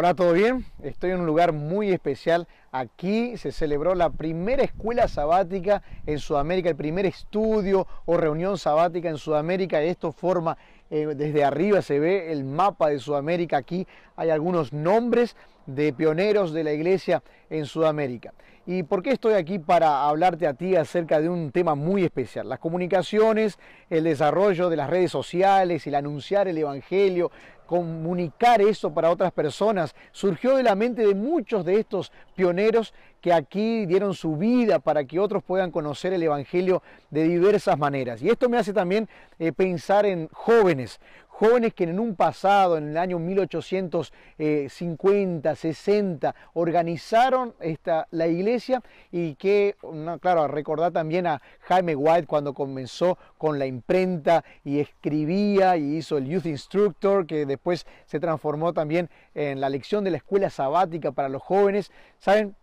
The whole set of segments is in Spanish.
Hola, ¿todo bien? Estoy en un lugar muy especial. Aquí se celebró la primera escuela sabática en Sudamérica, el primer estudio o reunión sabática en Sudamérica. Esto forma, eh, desde arriba se ve el mapa de Sudamérica. Aquí hay algunos nombres de pioneros de la iglesia en Sudamérica. ¿Y por qué estoy aquí para hablarte a ti acerca de un tema muy especial? Las comunicaciones, el desarrollo de las redes sociales, el anunciar el Evangelio, comunicar eso para otras personas, surgió de la mente de muchos de estos pioneros que aquí dieron su vida para que otros puedan conocer el Evangelio de diversas maneras. Y esto me hace también eh, pensar en jóvenes, Jóvenes que en un pasado, en el año 1850, 60, organizaron esta, la iglesia y que, claro, recordar también a Jaime White cuando comenzó con la imprenta y escribía y hizo el Youth Instructor, que después se transformó también en la lección de la escuela sabática para los jóvenes. ¿Saben?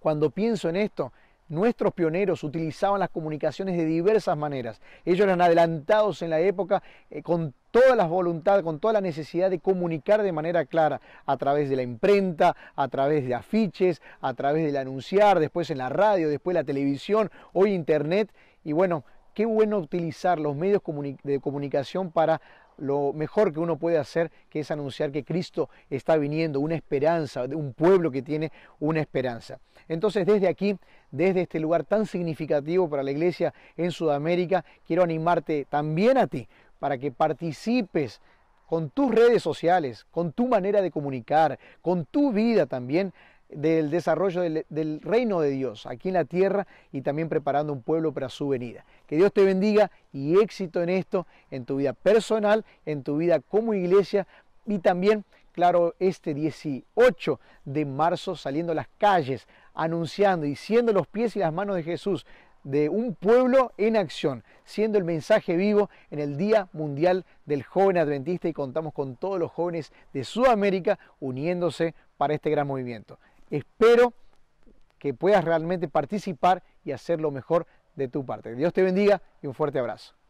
Cuando pienso en esto, Nuestros pioneros utilizaban las comunicaciones de diversas maneras. Ellos eran adelantados en la época eh, con toda la voluntad, con toda la necesidad de comunicar de manera clara, a través de la imprenta, a través de afiches, a través del anunciar, después en la radio, después la televisión, hoy internet. Y bueno, qué bueno utilizar los medios de comunicación para lo mejor que uno puede hacer, que es anunciar que Cristo está viniendo, una esperanza, un pueblo que tiene una esperanza. Entonces, desde aquí, desde este lugar tan significativo para la iglesia en Sudamérica, quiero animarte también a ti para que participes con tus redes sociales, con tu manera de comunicar, con tu vida también del desarrollo del, reino de Dios aquí en la tierra y también preparando un pueblo para su venida. Que Dios te bendiga y éxito en esto, en tu vida personal, en tu vida como iglesia y también, claro, este 18 de marzo saliendo a las calles, anunciando y siendo los pies y las manos de Jesús de un pueblo en acción, siendo el mensaje vivo en el Día Mundial del Joven Adventista y contamos con todos los jóvenes de Sudamérica uniéndose para este gran movimiento. Espero que puedas realmente participar y hacer lo mejor de tu parte. Dios te bendiga y un fuerte abrazo.